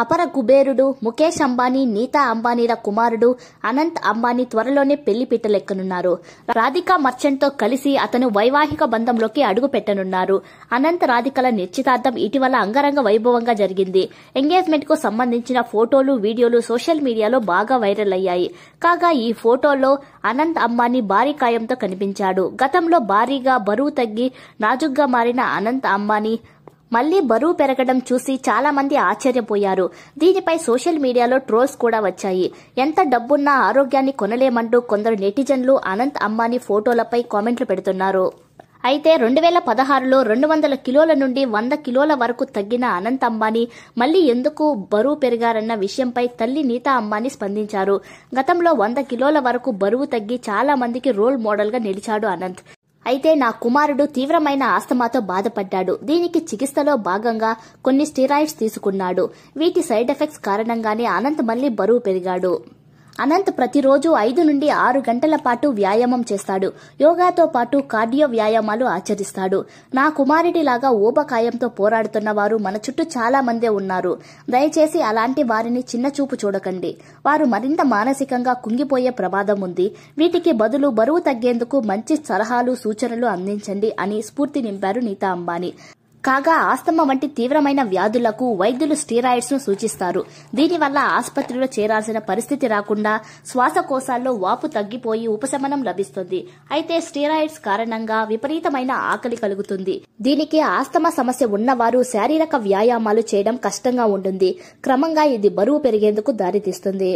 అపర కుబేరుడు ముఖేష్ అంబానీ నీతా అంబానీల కుమారుడు అనంత్ అంబానీ త్వరలోనే పెళ్లి పిట్టలెక్కనున్నారు రాధికా తో కలిసి అతను వైవాహిక బంధంలోకి అడుగు పెట్టనున్నారు అనంత్ రాధికల నిశ్చితార్థం ఇటీవల అంగరంగ వైభవంగా జరిగింది ఎంగేజ్మెంట్ కు సంబంధించిన ఫోటోలు వీడియోలు సోషల్ మీడియాలో బాగా వైరల్ అయ్యాయి కాగా ఈ ఫోటోలో అనంత్ అంబానీ భారీ కాయంతో కనిపించాడు గతంలో భారీగా బరువు తగ్గి నాజుగ్గా మారిన అనంత్ అంబానీ మళ్లీ బరువు పెరగడం చూసి చాలా మంది ఆశ్చర్యపోయారు దీనిపై సోషల్ మీడియాలో ట్రోల్స్ కూడా వచ్చాయి ఎంత డబ్బున్నా ఆరోగ్యాన్ని కొనలేమంటూ కొందరు నెటిజన్లు అనంత్ అంబానీ ఫోటోలపై కామెంట్లు పెడుతున్నారు అయితే రెండు వేల పదహారులో రెండు వందల కిలోల నుండి వంద కిలోల వరకు తగ్గిన అనంత్ అంబానీ మళ్లీ ఎందుకు బరువు పెరిగారన్న విషయంపై తల్లి నీతా అంబానీ స్పందించారు గతంలో వంద కిలోల వరకు బరువు తగ్గి చాలా మందికి రోల్ మోడల్ గా నిలిచాడు అనంత్ అయితే నా కుమారుడు తీవ్రమైన ఆస్తమాతో బాధపడ్డాడు దీనికి చికిత్సలో భాగంగా కొన్ని స్టీరాయిడ్స్ తీసుకున్నాడు వీటి సైడ్ ఎఫెక్ట్స్ కారణంగానే అనంత్ మళ్లీ బరువు పెరిగాడు అనంత్ ప్రతిరోజు ఐదు నుండి ఆరు గంటల పాటు వ్యాయామం చేస్తాడు యోగాతో పాటు కార్డియో వ్యాయామాలు ఆచరిస్తాడు నా కుమారుడిలాగా ఊబకాయంతో పోరాడుతున్న వారు మన చుట్టూ చాలా మందే ఉన్నారు దయచేసి అలాంటి వారిని చిన్న చూపు చూడకండి వారు మరింత మానసికంగా కుంగిపోయే ప్రమాదం ఉంది వీటికి బదులు బరువు తగ్గేందుకు మంచి సలహాలు సూచనలు అందించండి అని స్ఫూర్తి నింపారు నీతా అంబానీ కాగా ఆస్తమా వంటి తీవ్రమైన వ్యాధులకు వైద్యులు స్టీరాయిడ్స్ ను సూచిస్తారు దీనివల్ల ఆసుపత్రిలో చేరాల్సిన పరిస్థితి రాకుండా శ్వాసకోశాల్లో వాపు తగ్గిపోయి ఉపశమనం లభిస్తుంది అయితే స్టీరాయిడ్స్ కారణంగా విపరీతమైన ఆకలి కలుగుతుంది దీనికి ఆస్తమా సమస్య ఉన్నవారు శారీరక వ్యాయామాలు చేయడం కష్టంగా ఉంటుంది క్రమంగా ఇది బరువు పెరిగేందుకు దారితీస్తుంది